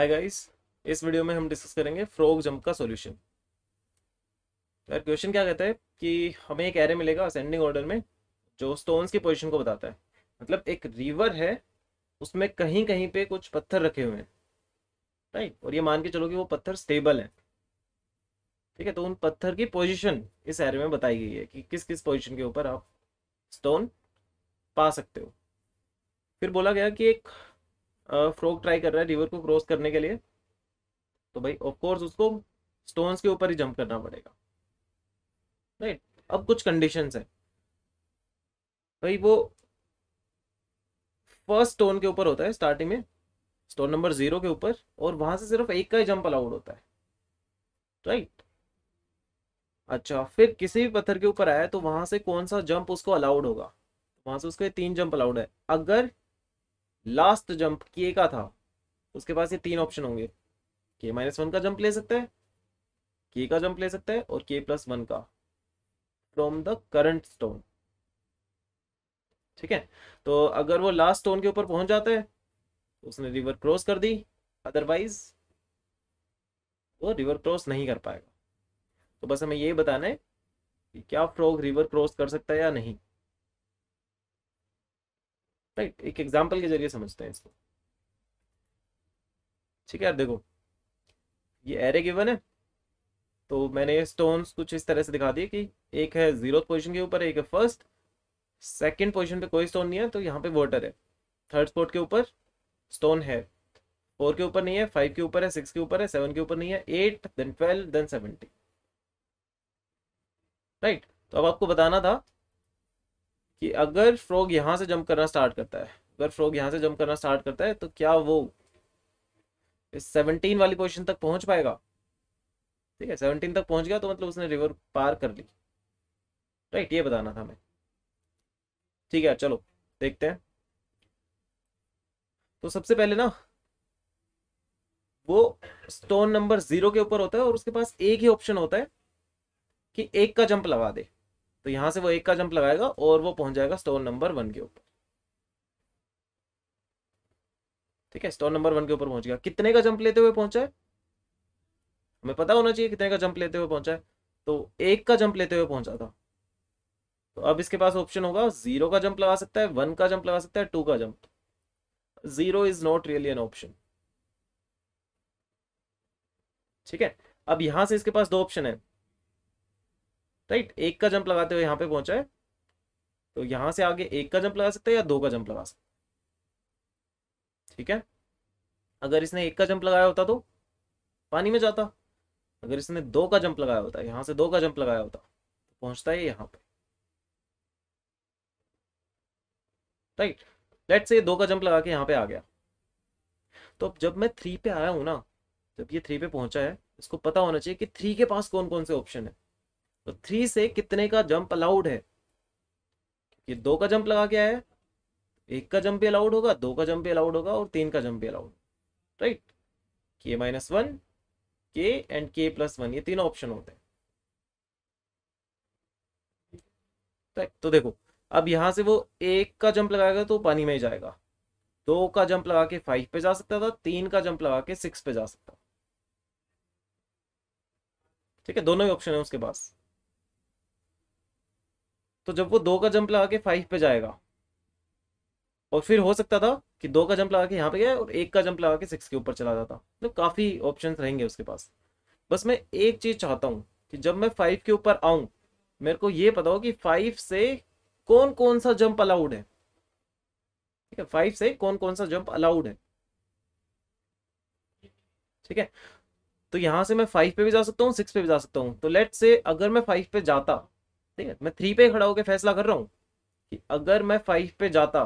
Hi guys इस video में हम डिस्कस करेंगे फ्रॉग जंप का सॉल्यूशन तो यार क्वेश्चन क्या कहता है कि हमें एक एरे मिलेगा असेंडिंग ऑर्डर में जो स्टोन्स की पोजीशन को बताता है मतलब एक रिवर है उसमें कहीं कहीं पे कुछ पत्थर रखे हुए हैं राइट और ये मान के चलो कि वो पत्थर स्टेबल है ठीक है तो उन पत्थर की पोजिशन इस एरे में बताई गई है कि किस किस पोजिशन के ऊपर आप स्टोन पा सकते हो फिर बोला गया कि एक फ्रॉग ट्राई कर रहा है रिवर को क्रॉस करने के लिए तो भाई ऑफकोर्स उसको स्टोन्स के ऊपर ही जंप करना पड़ेगा राइट अब कुछ कंडीशंस है भाई वो फर्स्ट स्टोन के ऊपर होता है स्टार्टिंग में स्टोन नंबर जीरो के ऊपर और वहां से सिर्फ एक का ही जंप अलाउड होता है राइट अच्छा फिर किसी भी पत्थर के ऊपर आया तो वहां से कौन सा जंप उसको अलाउड होगा वहां से उसके तीन जंप अलाउड है अगर लास्ट जंप के का था उसके पास ये तीन ऑप्शन होंगे के माइनस वन का जंप ले सकते हैं के का जंप ले सकते हैं और के प्लस वन का फ्रॉम द करंट स्टोन ठीक है तो अगर वो लास्ट स्टोन के ऊपर पहुंच जाता है तो उसने रिवर क्रॉस कर दी अदरवाइज वो रिवर क्रॉस नहीं कर पाएगा तो बस हमें ये बताना है कि क्या फ्रॉग रिवर क्रॉस कर सकता है या नहीं राइट एक एग्जाम्पल के जरिए समझते हैं इसको ठीक है यार देखो ये एरे गिवन है तो मैंने स्टोन्स कुछ इस तरह से दिखा दिए कि एक है जीरो पोजीशन के ऊपर एक है फर्स्ट सेकंड पोजीशन पे कोई स्टोन नहीं है तो यहाँ पे वोटर है थर्ड स्पोर्ट के ऊपर स्टोन है फोर के ऊपर नहीं है फाइव के ऊपर है सिक्स के ऊपर है सेवन के ऊपर नहीं है eight then twelve then seventy right तो अब आपको बताना था कि अगर फ्रॉग यहाँ से जंप करना स्टार्ट करता है अगर फ्रॉग यहाँ से जंप करना स्टार्ट करता है तो क्या वो इस सेवनटीन वाली पोजिशन तक पहुँच पाएगा ठीक है सेवनटीन तक पहुँच गया तो मतलब उसने रिवर पार कर ली राइट ये बताना था हमें ठीक है चलो देखते हैं तो सबसे पहले ना वो स्टोन नंबर जीरो के ऊपर होता है और उसके पास एक ही ऑप्शन होता है कि एक का जंप लगा दे तो यहां से वो एक का जंप लगाएगा और वो पहुंच जाएगा स्टोन नंबर वन के ऊपर ठीक है स्टोन नंबर वन के ऊपर पहुंच गया कितने का जंप लेते हुए पहुंचा है हमें पता होना चाहिए कितने का जंप लेते हुए पहुंचा है तो एक का जंप लेते हुए पहुंचा था तो अब इसके पास ऑप्शन होगा जीरो का जंप लगा सकता है वन का जंप लगा सकता है टू का jump zero is not really an option ठीक है अब यहां से इसके पास दो ऑप्शन है राइट एक का जंप लगाते हुए यहां पे पहुंचा है तो यहां से आगे एक का जंप लगा सकते हैं या दो का जंप लगा सकते ठीक है अगर इसने एक का जंप लगाया होता तो पानी में जाता अगर इसने दो का जंप लगाया होता यहां से दो का जंप लगाया होता तो पहुंचता है यहां पर राइट लेट से दो का जंप लगा के यहां पर आ गया तो अब जब मैं थ्री पे आया हूं ना जब ये थ्री पे पहुंचा है इसको पता होना चाहिए कि थ्री के पास कौन कौन से ऑप्शन है तो थ्री से कितने का जंप अलाउड है ये दो का जंप लगा के आया है एक का जंप भी अलाउड होगा दो का जंप भी अलाउड होगा और तीन का जंप भी allowed right k minus one k and k plus one ये तीन ऑप्शन होते हैं राइट तो देखो अब यहां से वो एक का जंप लगाएगा तो पानी में ही जाएगा दो का जंप लगा के फाइव पे जा सकता था तीन का जंप लगा के सिक्स पे जा सकता ठीक है दोनों ही ऑप्शन है उसके पास तो जब वो दो का जंप लगा के फाइव पे जाएगा और फिर हो सकता था कि दो का जंप लगा के यहाँ पे गया और एक का जंप लगा के सिक्स के ऊपर चला जाता मतलब काफ़ी ऑप्शन रहेंगे उसके पास बस मैं एक चीज़ चाहता हूँ कि जब मैं फाइव के ऊपर आऊ मेरे को ये पता हो कि फाइव से कौन कौन सा जंप अलाउड है ठीक है फाइव से कौन कौन सा जंप अलाउड है ठीक है तो यहां से मैं फाइव पे भी जा सकता हूँ सिक्स पे भी जा सकता हूँ तो लेट से अगर मैं फाइव पे जाता ठीक है मैं थ्री पे खड़ा होकर फैसला कर रहा हूँ कि अगर मैं फाइव पे जाता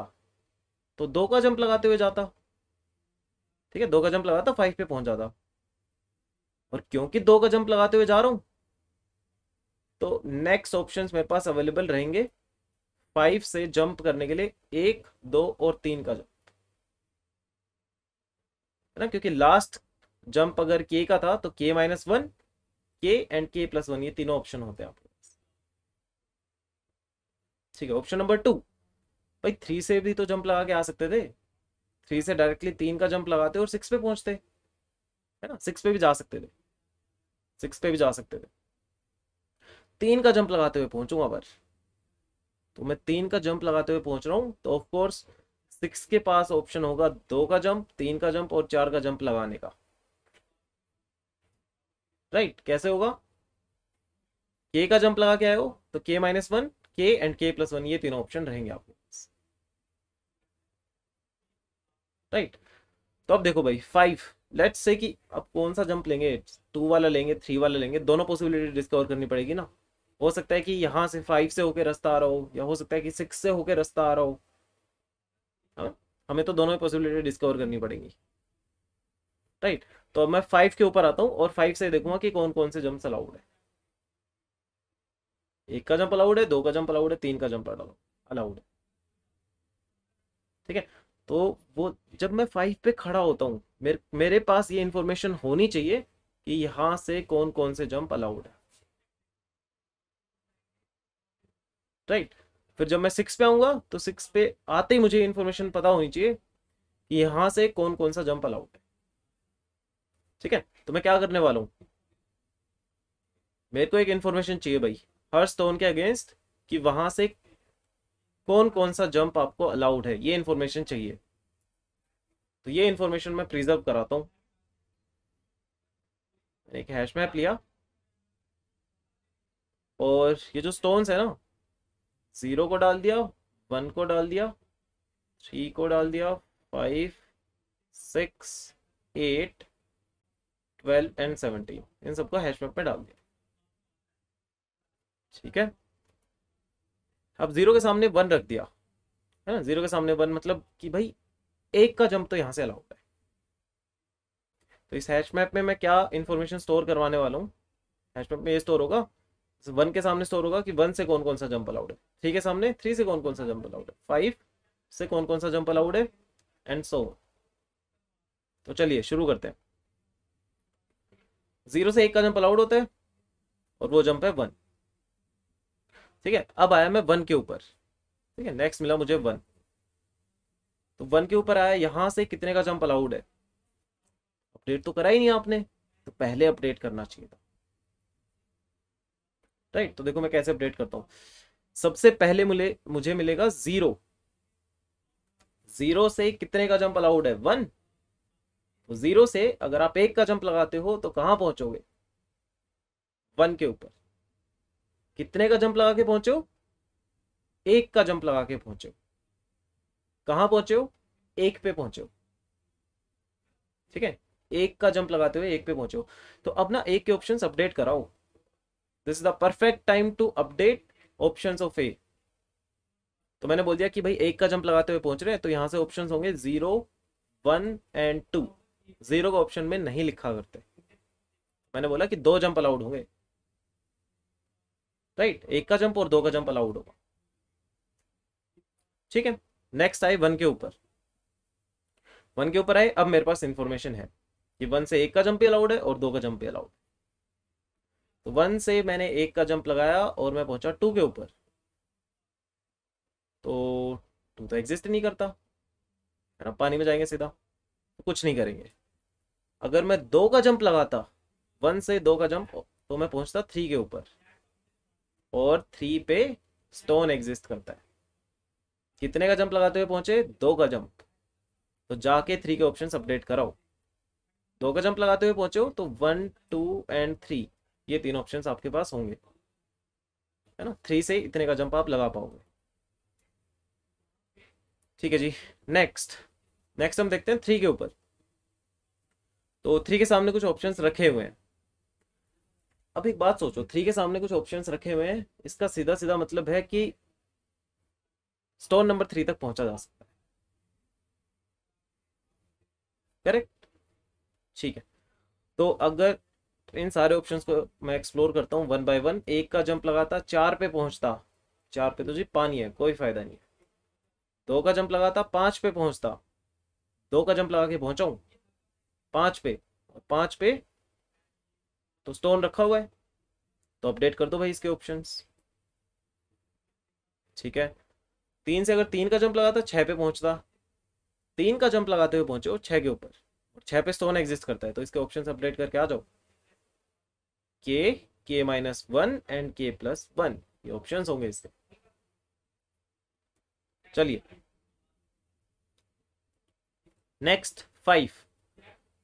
तो दो का जंप लगाते हुए जाता ठीक है दो का जंप लगाता फाइव पे पहुंच जाता और क्योंकि दो का जंप लगाते हुए जा रहा हूं तो नेक्स्ट ऑप्शंस मेरे पास अवेलेबल रहेंगे फाइव से जंप करने के लिए एक दो और तीन का जंप है ना क्योंकि लास्ट जंप अगर के का था तो k minus one k and k plus one ये तीनों ऑप्शन होते हैं आप ठीक है ऑप्शन नंबर टू भाई थ्री से भी तो जंप लगा के आ सकते थे थ्री से डायरेक्टली तीन का जंप लगाते और सिक्स पे पहुंचते है ना सिक्स पे भी जा सकते थे सिक्स पे भी जा सकते थे तीन का जंप लगाते हुए पहुंचूंगा पर तो मैं तीन का जंप लगाते हुए पहुंच रहा हूं तो ऑफकोर्स सिक्स के पास ऑप्शन होगा दो का जंप तीन का जंप और चार का जंप लगाने का राइट right, कैसे होगा के का जंप लगा के आए हो तो k minus one k and k plus one ये तीनों ऑप्शन रहेंगे आपके पास राइट तो अब देखो भाई फाइव लेट्स से कि अब कौन सा जंप लेंगे टू वाला लेंगे थ्री वाला लेंगे दोनों पॉसिबिलिटी डिस्कवर करनी पड़ेगी ना हो सकता है कि यहाँ से फाइव से होके रास्ता आ रहा हो या हो सकता है कि सिक्स से होके रास्ता आ रहा हो हाँ? हमें तो दोनों ही पॉसिबिलिटी डिस्कवर करनी पड़ेगी राइट तो अब मैं फाइव के ऊपर आता हूँ और फाइव से देखूंगा कि कौन कौन से जम्प अलाउड है एक का जंप अलाउड है दो का जंप अलाउड है तीन का जंप अलाउड है ठीक है तो वो जब मैं फाइव पे खड़ा होता हूँ मेरे मेरे पास ये इंफॉर्मेशन होनी चाहिए कि यहाँ से कौन कौन से जंप अलाउड है राइट right. फिर जब मैं सिक्स पे आऊंगा तो सिक्स पे आते ही मुझे इन्फॉर्मेशन पता होनी चाहिए कि यहाँ से कौन कौन सा जंप अलाउड है ठीक है तो मैं क्या करने वाला हूं मेरे को एक इन्फॉर्मेशन चाहिए भाई हर स्टोन के अगेंस्ट कि वहां से कौन कौन सा जंप आपको अलाउड है ये इन्फॉर्मेशन चाहिए तो ये इन्फॉर्मेशन मैं प्रिजर्व कराता हूँ एक हैश मैप लिया और ये जो स्टोन्स है ना ज़ीरो को डाल दिया वन को डाल दिया थ्री को डाल दिया five six eight twelve and seventeen इन सबको हैश मैप में डाल दिया ठीक है अब जीरो के सामने वन रख दिया है ना जीरो के सामने वन मतलब कि भाई एक का जंप तो यहां से अलाउड है तो इस हैश मैप में मैं क्या इंफॉर्मेशन स्टोर करवाने वाला हूँ हैश मैप में ये स्टोर होगा वन के सामने स्टोर होगा कि वन से कौन कौन सा जंप अलाउड है थ्री के सामने थ्री से कौन कौन सा जंप अलाउड है फाइव से कौन कौन सा जंप अलाउड है एंड सो तो चलिए शुरू करते हैं जीरो से एक का जंप अलाउड होता है और वो जंप है वन ठीक है अब आया मैं वन के ऊपर ठीक है नेक्स्ट मिला मुझे वन तो वन के ऊपर आया यहां से कितने का जंप अलाउड है अपडेट तो करा ही नहीं आपने तो पहले अपडेट करना चाहिए था राइट तो देखो मैं कैसे अपडेट करता हूं सबसे पहले मुझे मुझे मिलेगा जीरो जीरो से कितने का जंप अलाउड है वन तो जीरो से अगर आप एक का जंप लगाते हो तो कहां पहुंचोगे वन के ऊपर कितने का जंप लगा के पहुंचे हो एक का जंप लगा के पहुंचे हो कहां पहुंचे हो एक पे पहुंचे हो ठीक है एक का जंप लगाते हुए एक पे पहुंचे हो तो अब ना एक के ऑप्शंस अपडेट कराओ this is the perfect time to update options of a तो मैंने बोल दिया कि भाई एक का जंप लगाते हुए पहुंच रहे हैं तो यहां से ऑप्शंस होंगे zero one and two zero का ऑप्शन में नहीं लिखा करते मैंने बोला कि दो जंप अलाउड होंगे राइट एक का जंप और दो का जंप अलाउड होगा ठीक है नेक्स्ट आए वन के ऊपर वन के ऊपर आए अब मेरे पास इंफॉर्मेशन है कि वन से एक का जंप अलाउड है और दो का जंप भी अलाउड है तो वन से मैंने एक का जंप लगाया और मैं पहुंचा टू के ऊपर तो टू तो एग्जिस्ट नहीं करता ना पानी में जाएंगे सीधा तो कुछ नहीं करेंगे अगर मैं दो का जंप लगाता वन से दो का जंप तो मैं पहुंचता थ्री के ऊपर और थ्री पे स्टोन एग्जिस्ट करता है कितने का जंप लगाते हुए पहुंचे दो का जंप तो जाके थ्री के ऑप्शन अपडेट कराओ दो का जंप लगाते हुए पहुंचो तो वन टू एंड थ्री ये तीन ऑप्शन आपके पास होंगे है ना थ्री से इतने का जंप आप लगा पाओगे ठीक है जी नेक्स्ट नेक्स्ट हम देखते हैं थ्री के ऊपर तो थ्री के सामने कुछ ऑप्शंस रखे हुए हैं अब एक बात सोचो थ्री के सामने कुछ ऑप्शंस रखे हुए हैं इसका सीधा सीधा मतलब है कि स्टोन नंबर थ्री तक पहुंचा जा सकता है करेक्ट ठीक है तो अगर इन सारे ऑप्शंस को मैं एक्सप्लोर करता हूँ वन बाय वन एक का जंप लगाता चार पे पहुंचता चार पे तो जी पानी है कोई फायदा नहीं है दो का जंप लगाता पांच पे पहुंचता दो का जंप लगा के पहुंचाऊ पांच पे पांच पे तो स्टोन रखा हुआ है तो अपडेट कर दो भाई इसके ऑप्शन ठीक है तीन से अगर तीन का जंप लगाता छह पे पहुंचता तीन का जंप लगाते हुए पहुंचे छह के ऊपर और पे स्टोन एग्जिस्ट करता है तो इसके ऑप्शन अपडेट करके आ जाओ के k minus one and k plus one ये ऑप्शन होंगे इसके चलिए नेक्स्ट फाइव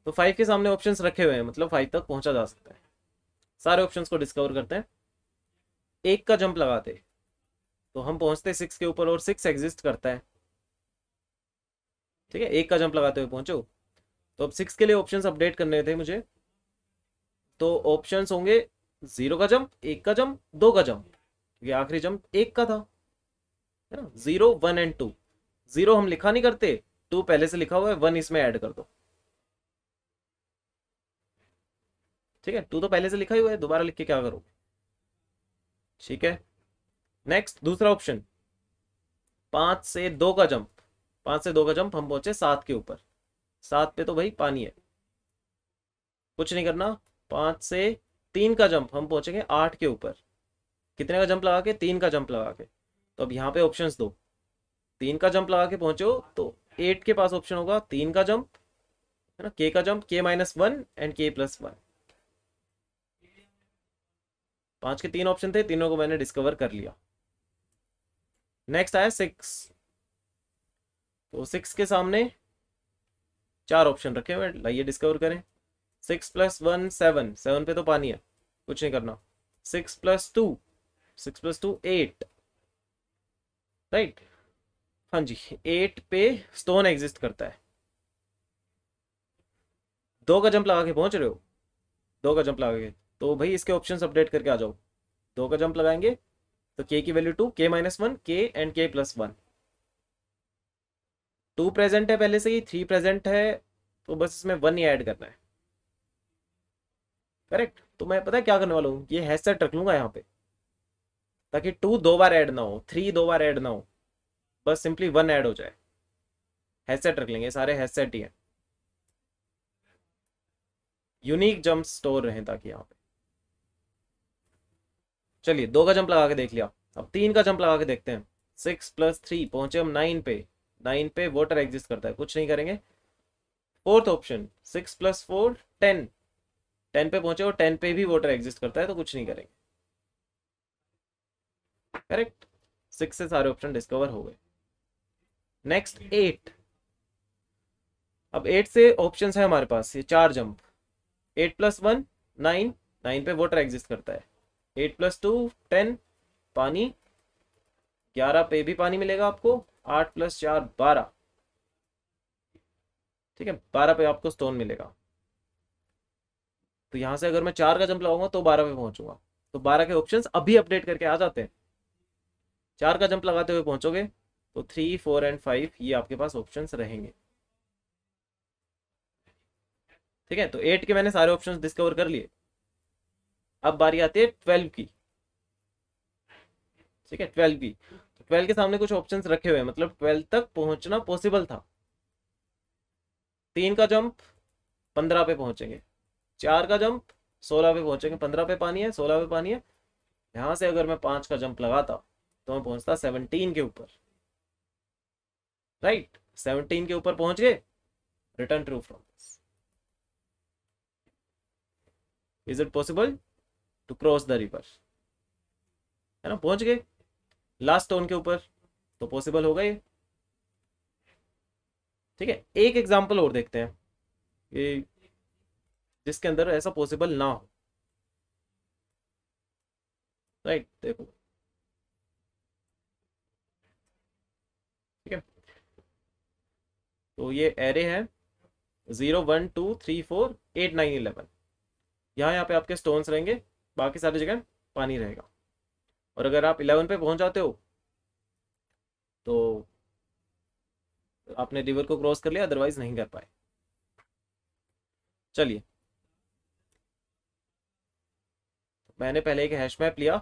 तो फाइव के सामने ऑप्शंस रखे हुए हैं मतलब फाइव तक पहुंचा जा सकता है सारे ऑप्शंस को डिस्कवर करते हैं एक का जंप लगाते तो हम पहुंचते सिक्स के ऊपर और सिक्स एग्जिस्ट करता है ठीक है एक का जंप लगाते हुए पहुंचो तो अब सिक्स के लिए ऑप्शंस अपडेट करने थे मुझे तो ऑप्शंस होंगे जीरो का जंप एक का जंप दो का जंप क्योंकि आखिरी जंप एक का था है ना zero one and two zero हम लिखा नहीं करते टू पहले से लिखा हुआ है वन इसमें ऐड कर दो ठीक है तू तो पहले से लिखा ही हुआ है दोबारा लिख के क्या करोगे ठीक है नेक्स्ट दूसरा ऑप्शन पांच से दो का जंप पांच से दो का जंप हम पहुंचे सात के ऊपर सात पे तो भाई पानी है कुछ नहीं करना पांच से तीन का जंप हम पहुंचेंगे आठ के ऊपर कितने का जंप लगा के तीन का जंप लगा के तो अब यहाँ पे ऑप्शंस दो तीन का जंप लगा के पहुंचो तो एट के पास ऑप्शन होगा तीन का जंप है ना के का jump k minus one and k plus one पांच के तीन ऑप्शन थे तीनों को मैंने डिस्कवर कर लिया नेक्स्ट आया सिक्स तो सिक्स के सामने चार ऑप्शन रखे हुए लाइए डिस्कवर करें six plus one seven seven पे तो पानी है कुछ नहीं करना six plus two six plus two eight right हाँ जी एट पे स्टोन एग्जिस्ट करता है दो का जंप लगा के पहुंच रहे हो दो का जंप लगा के तो भाई इसके ऑप्शन अपडेट करके आ जाओ दो का जंप लगाएंगे तो के की value two k minus one k and k plus one to present है पहले से ही थ्री प्रेजेंट है तो बस इसमें वन ही ऐड करना है करेक्ट तो मैं पता है क्या करने वाला हूँ ये हैश सेट रख लूंगा यहाँ पे ताकि टू दो बार ऐड ना हो थ्री दो बार ऐड ना हो बस सिंपली वन ऐड हो जाए हैसेट रख लेंगे सारे हैसेट ही हैं यूनिक जंप स्टोर रहे ताकि यहाँ पे चलिए दो का जंप लगा के देख लिया अब तीन का जंप लगा के देखते हैं सिक्स प्लस थ्री पहुंचे हम नाइन पे नाइन पे वोटर एग्जिस्ट करता है कुछ नहीं करेंगे fourth option six plus four ten ten पे पहुंचे और टेन पे भी वोटर एग्जिस्ट करता है तो कुछ नहीं करेंगे करेक्ट सिक्स से सारे ऑप्शन डिस्कवर हो गए नेक्स्ट एट अब एट से ऑप्शंस है हमारे पास ये चार jump eight plus one nine nine पे वोटर एग्जिस्ट करता है एट प्लस टू टेन पानी ग्यारह पे भी पानी मिलेगा आपको आठ प्लस चार बारह ठीक है बारह पे आपको स्टोन मिलेगा तो यहां से अगर मैं चार का जंप लगाऊंगा तो बारह पे पहुंचूंगा तो बारह के ऑप्शंस अभी अपडेट करके आ जाते हैं चार का जंप लगाते हुए पहुंचोगे तो थ्री फोर एंड फाइव ये आपके पास ऑप्शन रहेंगे ठीक है तो एट के मैंने सारे ऑप्शंस डिस्कवर कर लिए अब बारी आती है ट्वेल्व की ठीक है ट्वेल्व की ट्वेल्व तो के सामने कुछ ऑप्शंस रखे हुए हैं मतलब ट्वेल्व तक पहुंचना पॉसिबल था तीन का जंप पंद्रह पे पहुंचेंगे चार का जंप सोलह पे पहुंचेंगे पंद्रह पे पानी है सोलह पे पानी है यहां से अगर मैं पांच का जंप लगाता तो मैं पहुंचता सेवनटीन के ऊपर राइट सेवनटीन के ऊपर पहुंच गए return true from this is it possible to cross the river है ना पहुंच गए लास्ट स्टोन के ऊपर तो पॉसिबल होगा ये ठीक है एक एग्जाम्पल और देखते हैं कि जिसके अंदर ऐसा पॉसिबल ना हो राइट देखो ठीक है तो ये एरे है zero one two three four eight nine eleven यहां यहां पे आपके स्टोन्स रहेंगे बाकी सारी जगह पानी रहेगा और अगर आप इलेवन पे पहुंच जाते हो तो आपने रिवर को क्रॉस कर लिया अदरवाइज नहीं कर पाए चलिए मैंने पहले एक हैश मैप लिया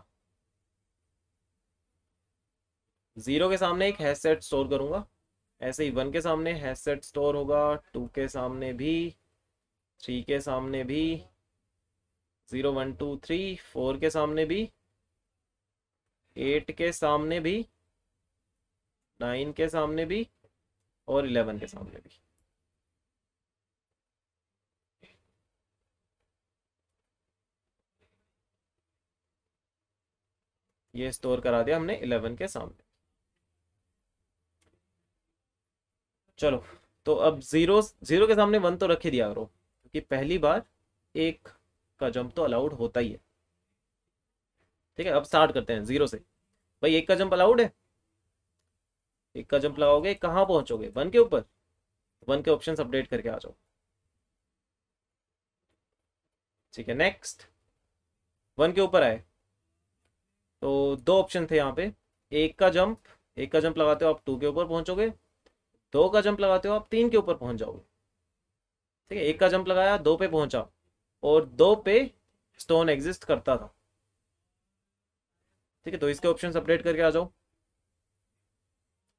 जीरो के सामने एक हैश सेट स्टोर करूंगा ऐसे ही वन के सामने हैश सेट स्टोर होगा टू के सामने भी थ्री के सामने भी zero one two three four के सामने भी एट के सामने भी नाइन के सामने भी और इलेवन के सामने भी ये स्टोर करा दिया हमने इलेवन के सामने चलो तो अब जीरो जीरो के सामने वन तो रख ही दिया करो क्योंकि पहली बार एक का जंप तो अलाउड होता ही है ठीक है अब स्टार्ट करते हैं जीरो से भाई एक का जंप अलाउड है एक का जंप लगाओगे कहाँ पहुंचोगे वन के ऊपर वन के ऑप्शन अपडेट करके आ जाओ ठीक है नेक्स्ट वन के ऊपर आए तो दो ऑप्शन थे यहाँ पे एक का जंप एक का जंप लगाते हो आप टू के ऊपर पहुंचोगे दो का जंप लगाते हो आप तीन के ऊपर पहुंच जाओगे ठीक है एक का जंप लगाया दो पे पहुंचा और दो पे स्टोन एग्जिस्ट करता था ठीक है तो इसके ऑप्शन अपडेट करके आ जाओ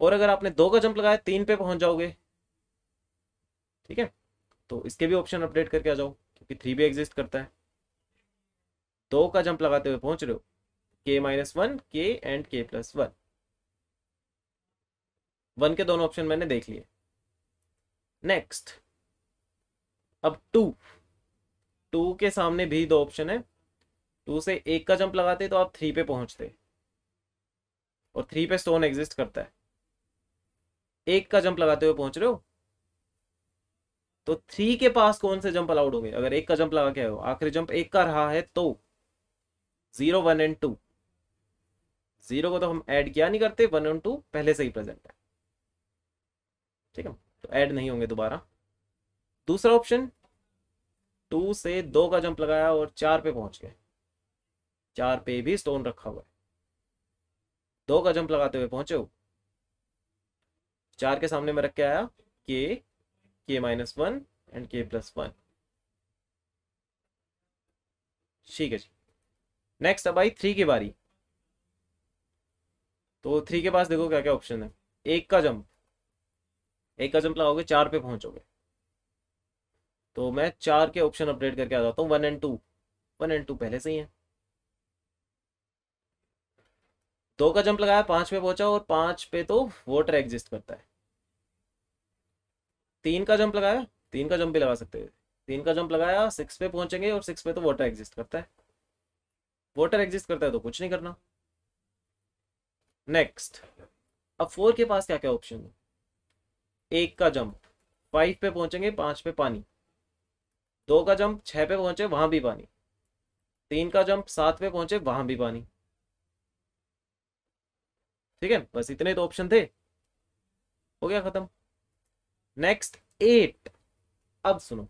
और अगर आपने दो का जंप लगाया तीन पे पहुंच जाओगे ठीक है तो इसके भी ऑप्शन अपडेट करके आ जाओ क्योंकि थ्री भी एग्जिस्ट करता है दो का जंप लगाते हुए पहुंच रहे हो k minus one k and k plus one one के दोनों ऑप्शन मैंने देख लिए नेक्स्ट अब टू टू के सामने भी दो ऑप्शन है टू से एक का जंप लगाते तो आप थ्री पे पहुंचते और थ्री पे स्टोन एग्जिस्ट करता है एक का जंप लगाते हुए पहुंच रहे हो तो थ्री के पास कौन से जंप अलाउड होंगे अगर एक का जंप लगा के आए आखिरी जंप एक का रहा है तो zero one and two zero को तो हम ऐड किया नहीं करते वन एंड टू पहले से ही प्रेजेंट है ठीक है तो ऐड नहीं होंगे दोबारा दूसरा ऑप्शन टू से दो का जंप लगाया और चार पे पहुंच गए चार पे भी स्टोन रखा हुआ है दो का जंप लगाते हुए पहुंचे हो चार के सामने में रख के आया के k minus one and k plus one ठीक है जी नेक्स्ट अब आई थ्री की बारी तो थ्री के पास देखो क्या क्या ऑप्शन है एक का जंप एक का जंप लगाओगे चार पे पहुंचोगे तो मैं चार के ऑप्शन अपडेट करके आ जाता हूँ one and two one and two पहले से ही है दो का जंप लगाया पांच पे पहुंचा और पांच पे तो वोटर एग्जिस्ट करता है तीन का जंप लगाया तीन का जंप भी लगा सकते हैं तीन का जंप लगाया सिक्स पे पहुंचेंगे और सिक्स पे तो वोटर एग्जिस्ट करता है वोटर एग्जिस्ट करता है तो कुछ नहीं करना नेक्स्ट अब फोर के पास क्या क्या ऑप्शन है एक का जंप फाइव पे पहुंचेंगे पांच पे पानी दो का जंप छः पे पहुंचे वहां भी पानी तीन का जंप सात पे पहुंचे वहां भी पानी ठीक है बस इतने तो ऑप्शन थे हो गया खत्म नेक्स्ट एट अब सुनो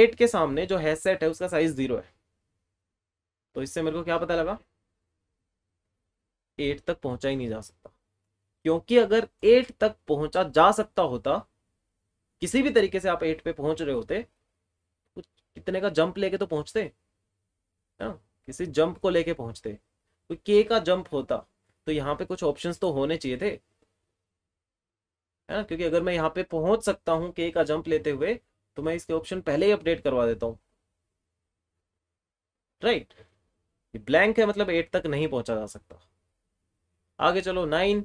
एट के सामने जो है सेट है उसका साइज जीरो है तो इससे मेरे को क्या पता लगा एट तक पहुंचा ही नहीं जा सकता क्योंकि अगर एट तक पहुंचा जा सकता होता किसी भी तरीके से आप एट पे पहुंच रहे होते कितने का जंप लेके तो पहुंचते है ना किसी जंप को लेके पहुंचते तो के का जंप होता तो यहाँ पे कुछ ऑप्शंस तो होने चाहिए थे है ना क्योंकि अगर मैं यहाँ पे पहुंच सकता हूँ के का जंप लेते हुए तो मैं इसके ऑप्शन पहले ही अपडेट करवा देता हूँ राइट right. ब्लैंक है मतलब एट तक नहीं पहुंचा जा सकता आगे चलो नाइन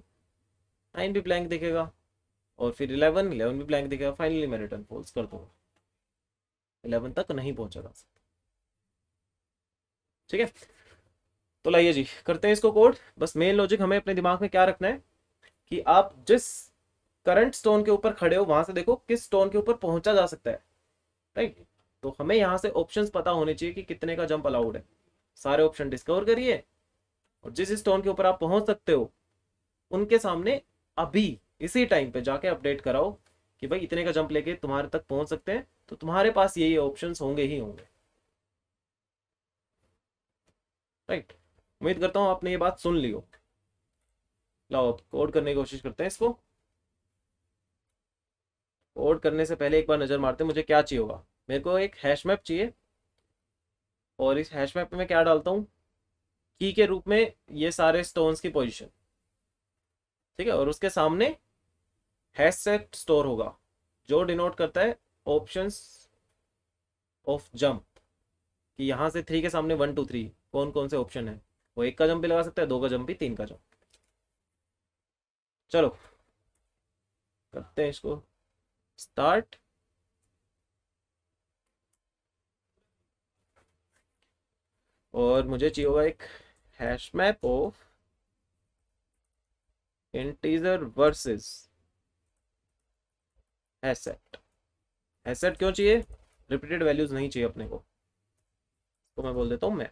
नाइन भी ब्लैंक दिखेगा और फिर इलेवन इलेवन भी ब्लैंक दिखेगा फाइनली मैं रिटर्न पोल्स कर दूंगा इलेवन तक नहीं पहुंचा जा सकता ठीक है तो लाइए जी करते हैं इसको कोड बस मेन लॉजिक हमें अपने दिमाग में क्या रखना है कि आप जिस करंट स्टोन के ऊपर खड़े हो वहां से देखो किस स्टोन के ऊपर पहुंचा जा सकता है राइट तो हमें यहां से ऑप्शंस पता होने चाहिए कि कितने का जंप अलाउड है सारे ऑप्शन डिस्कवर करिए और जिस स्टोन के ऊपर आप पहुंच सकते हो उनके सामने अभी इसी टाइम पे जाके अपडेट कराओ कि भाई इतने का जंप लेके तुम्हारे तक पहुंच सकते हैं तो तुम्हारे पास यही ऑप्शन होंगे ही होंगे राइट उम्मीद करता हूँ आपने ये बात सुन ली हो लाओ कोड करने की कोशिश करते हैं इसको कोड करने से पहले एक बार नज़र मारते हैं मुझे क्या चाहिए होगा मेरे को एक हैश मैप चाहिए और इस हैश मैप में क्या डालता हूं की के रूप में ये सारे स्टोन्स की पोजीशन ठीक है और उसके सामने हैश स्टोर होगा जो डिनोट करता है ऑप्शंस ऑफ जंप कि यहाँ से थ्री के सामने वन टू थ्री कौन कौन से ऑप्शन है वो एक का जंप भी लगा सकता है दो का जंप भी तीन का जंप चलो करते हैं इसको स्टार्ट और मुझे चाहिए होगा एक hash map of integer versus a set a set क्यों चाहिए रिपीटेड वैल्यूज नहीं चाहिए अपने को तो मैं बोल देता हूं मैं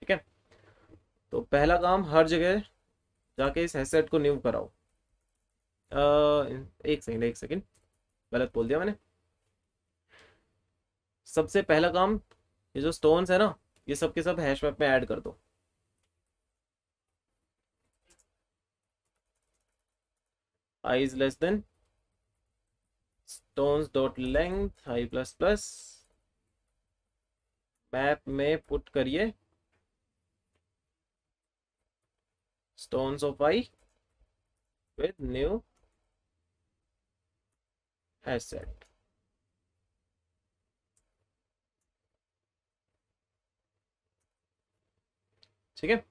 ठीक है तो पहला काम हर जगह जाके इस एसेट को न्यू कराओ आ, एक सेकेंड एक सेकेंड गलत बोल दिया मैंने सबसे पहला काम ये जो स्टोन्स है ना ये सब के सब हैश मैप में ऐड कर दो i is less than stones dot length i plus plus map में पुट करिए stones of i with new asset ठीक है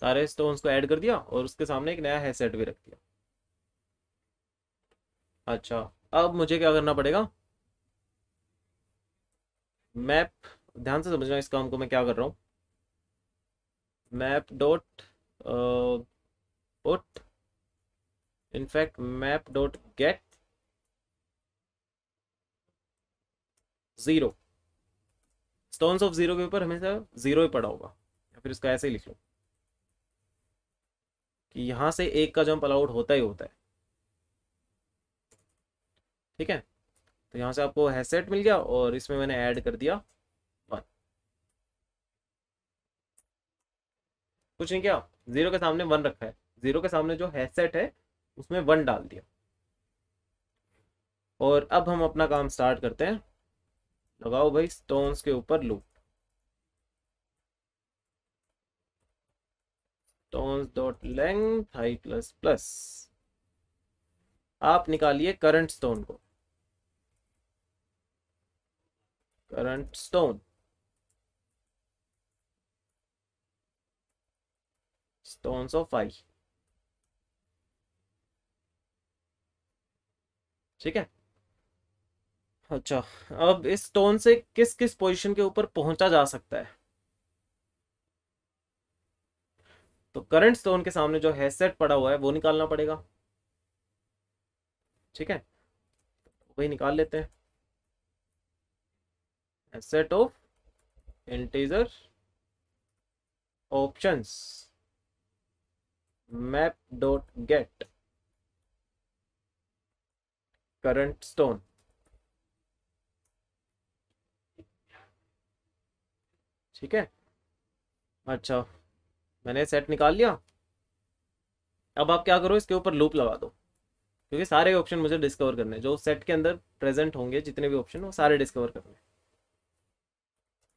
सारे स्टोन्स को ऐड कर दिया और उसके सामने एक नया हैसेट भी रख दिया अच्छा अब मुझे क्या करना पड़ेगा मैप ध्यान से समझना इस काम को मैं क्या कर रहा हूँ map dot put in fact map dot get zero stones of zero के ऊपर हमेशा ज़ीरो ही पड़ा होगा या फिर इसको ऐसे ही लिख लो कि यहाँ से एक का जंप अलाउड होता ही होता है ठीक है तो यहाँ से आपको हैसेट मिल गया और इसमें मैंने ऐड कर दिया वन कुछ नहीं क्या जीरो के सामने वन रखा है जीरो के सामने जो हैसेट है उसमें वन डाल दिया और अब हम अपना काम स्टार्ट करते हैं लगाओ भाई स्टोन्स के ऊपर loop stones dot length i plus plus आप निकालिए करंट स्टोन को current stone stones of i ठीक है अच्छा अब इस स्टोन से किस किस पोजीशन के ऊपर पहुंचा जा सकता है तो करंट स्टोन के सामने जो हैसेट पड़ा हुआ है वो निकालना पड़ेगा ठीक है वही निकाल लेते हैं a set of integer options map dot get current stone ठीक है अच्छा मैंने सेट निकाल लिया अब आप क्या करो इसके ऊपर लूप लगा दो क्योंकि सारे ऑप्शन मुझे डिस्कवर करने जो सेट के अंदर प्रेजेंट होंगे जितने भी ऑप्शन वो सारे डिस्कवर करने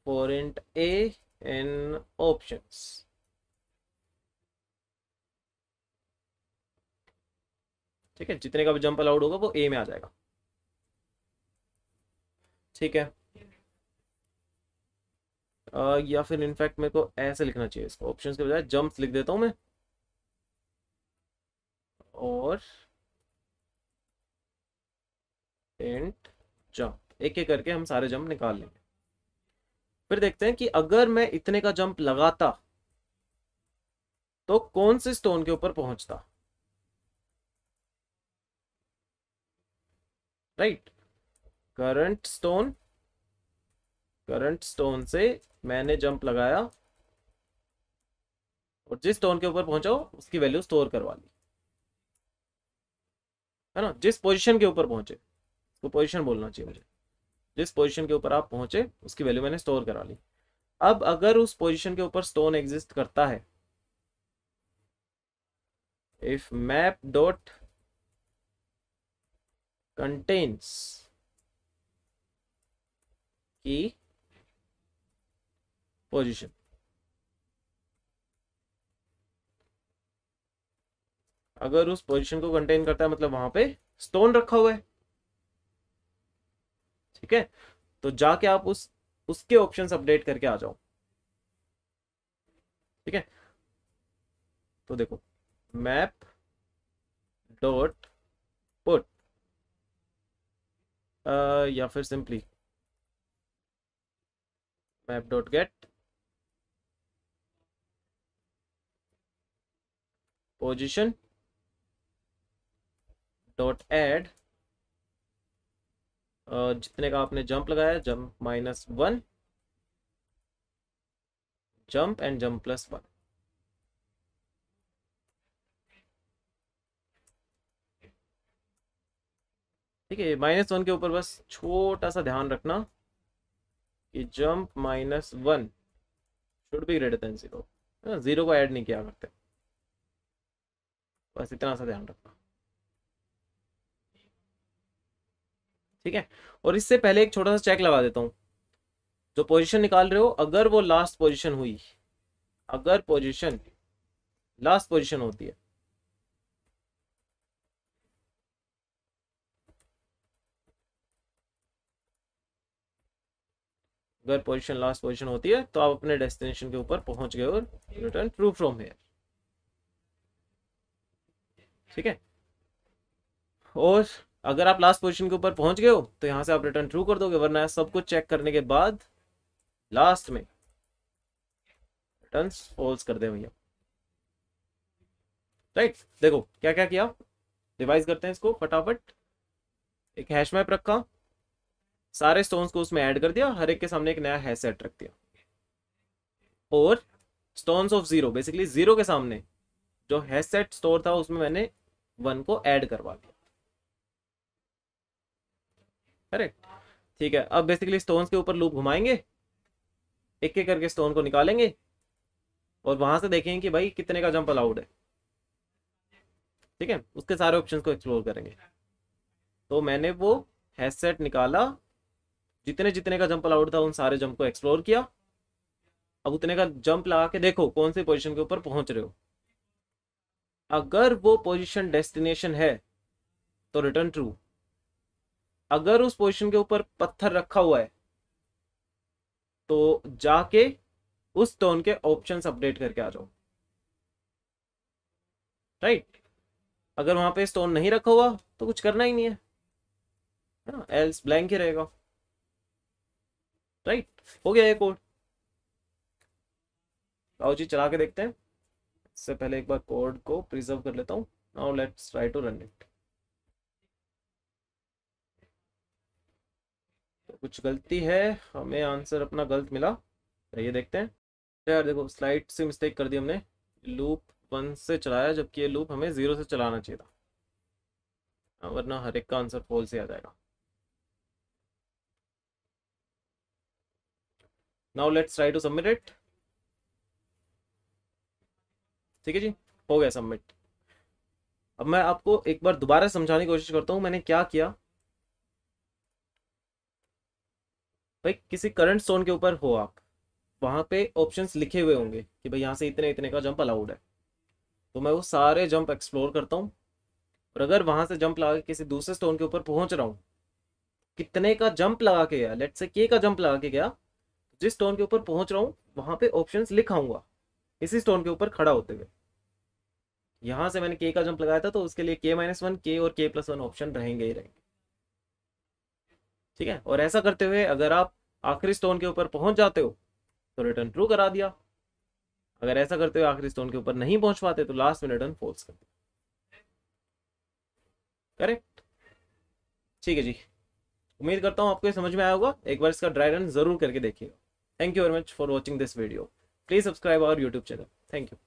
parent A in options. ठीक है जितने का भी जंप अलाउड होगा वो ए में आ जाएगा ठीक है आ, या फिर इनफैक्ट मेरे को ऐसे लिखना चाहिए इसको ऑप्शंस के बजाय जंप्स लिख देता हूँ मैं और एंड जंप एक एक करके हम सारे जंप निकाल लेंगे फिर देखते हैं कि अगर मैं इतने का जंप लगाता तो कौन से स्टोन के ऊपर पहुंचता right current stone current stone से मैंने जंप लगाया और जिस स्टोन के ऊपर पहुंचा उसकी वैल्यू स्टोर करवा ली है ना जिस पोजीशन के ऊपर पहुंचे उसको पोजीशन बोलना चाहिए मुझे जिस पोजिशन के ऊपर आप पहुंचे उसकी वैल्यू मैंने स्टोर करा ली अब अगर उस पोजिशन के ऊपर स्टोन एग्जिस्ट करता है if map dot contains key position अगर उस पोजीशन को कंटेन करता है मतलब वहां पे स्टोन रखा हुआ है ठीक है तो जाके आप उस उसके ऑप्शंस अपडेट करके आ जाओ ठीक है तो देखो मैप डॉट पुट या फिर simply map dot get position dot add जितने का आपने जंप लगाया jump minus one jump and jump plus one ठीक है माइनस वन के ऊपर बस छोटा सा ध्यान रखना कि jump minus one should be greater than zero zero को ऐड नहीं किया करते बस इतना सा ध्यान रखना ठीक है और इससे पहले एक छोटा सा चेक लगा देता हूँ जो पोजिशन निकाल रहे हो अगर वो लास्ट पोजिशन हुई अगर पोजिशन लास्ट पोजिशन होती है अगर पोजीशन लास्ट पोजीशन होती है तो आप अपने डेस्टिनेशन के ऊपर पहुंच गए और रिटर्न ट्रू फ्रॉम हेयर ठीक है और अगर आप लास्ट पोजिशन के ऊपर पहुंच गए हो तो यहां से आप रिटर्न ट्रू कर दोगे वरना सब कुछ चेक करने के बाद लास्ट में रिटर्न फॉल्स कर दे भैया राइट देखो क्या क्या किया रिवाइज करते हैं इसको फटाफट एक हैश मैप रखा सारे स्टोन्स को उसमें ऐड कर दिया हर एक के सामने एक नया हैश सेट रख दिया और stones of zero basically zero के सामने जो हैश सेट स्टोर था उसमें मैंने वन को ऐड करवा दिया करेक्ट ठीक है अब बेसिकली स्टोन के ऊपर लूप घुमाएंगे एक एक करके स्टोन को निकालेंगे और वहां से देखेंगे कि भाई कितने का जंप अलाउड है ठीक है उसके सारे ऑप्शंस को एक्सप्लोर करेंगे तो मैंने वो हैडसेट निकाला जितने जितने का जंप अलाउड था उन सारे जंप को एक्सप्लोर किया अब उतने का जंप लगा के देखो कौन से पोजीशन के ऊपर पहुंच रहे हो अगर वो पोजीशन डेस्टिनेशन है तो रिटर्न ट्रू अगर उस पोजिशन के ऊपर पत्थर रखा हुआ है तो जाके उस स्टोन के ऑप्शंस अपडेट करके आ जाओ राइट अगर वहां पे स्टोन नहीं रखा हुआ तो कुछ करना ही नहीं है ना एल्स ब्लैंक ही रहेगा राइट हो गया ये कोड आओ जी चला के देखते हैं इससे पहले एक बार कोड को प्रिजर्व कर लेता हूं now let's try to run it कुछ गलती है हमें आंसर अपना गलत मिला ये देखते हैं तो यार देखो स्लाइड से मिस्टेक कर दी हमने लूप वन से चलाया जबकि ये लूप हमें ज़ीरो से चलाना चाहिए था हाँ, वरना हर एक का आंसर फोल से आ जाएगा now let's try to submit it ठीक है जी हो गया सबमिट अब मैं आपको एक बार दोबारा समझाने की कोशिश करता हूँ मैंने क्या किया भाई किसी करंट जोन के ऊपर हो आप वहाँ पे ऑप्शंस लिखे हुए होंगे कि भाई यहाँ से इतने इतने का जंप अलाउड है तो मैं वो सारे जंप एक्सप्लोर करता हूँ और अगर वहां से जंप लगा के किसी दूसरे स्टोन के ऊपर पहुंच रहा हूँ कितने का जंप लगा के गया लेट से के का जंप लगा के गया जिस स्टोन के ऊपर पहुंच रहा हूँ वहां पे ऑप्शन लिखाऊंगा इसी स्टोन के ऊपर खड़ा होते हुए यहाँ से मैंने के का जंप लगाया था तो उसके लिए के माइनस वन के और के प्लस वन ऑप्शन रहेंगे ही रहेंगे ठीक है और ऐसा करते हुए अगर आप आखिरी स्टोन के ऊपर पहुंच जाते हो तो रिटर्न ट्रू करा दिया अगर ऐसा करते हुए आखिरी स्टोन के ऊपर नहीं पहुंच पाते तो लास्ट में रिटर्न फोर्स कर दिया करेक्ट ठीक है जी उम्मीद करता हूं आपको समझ में आया होगा एक बार इसका ड्राई रन जरूर करके देखिएगा thank you very much for watching this video please subscribe our YouTube channel thank you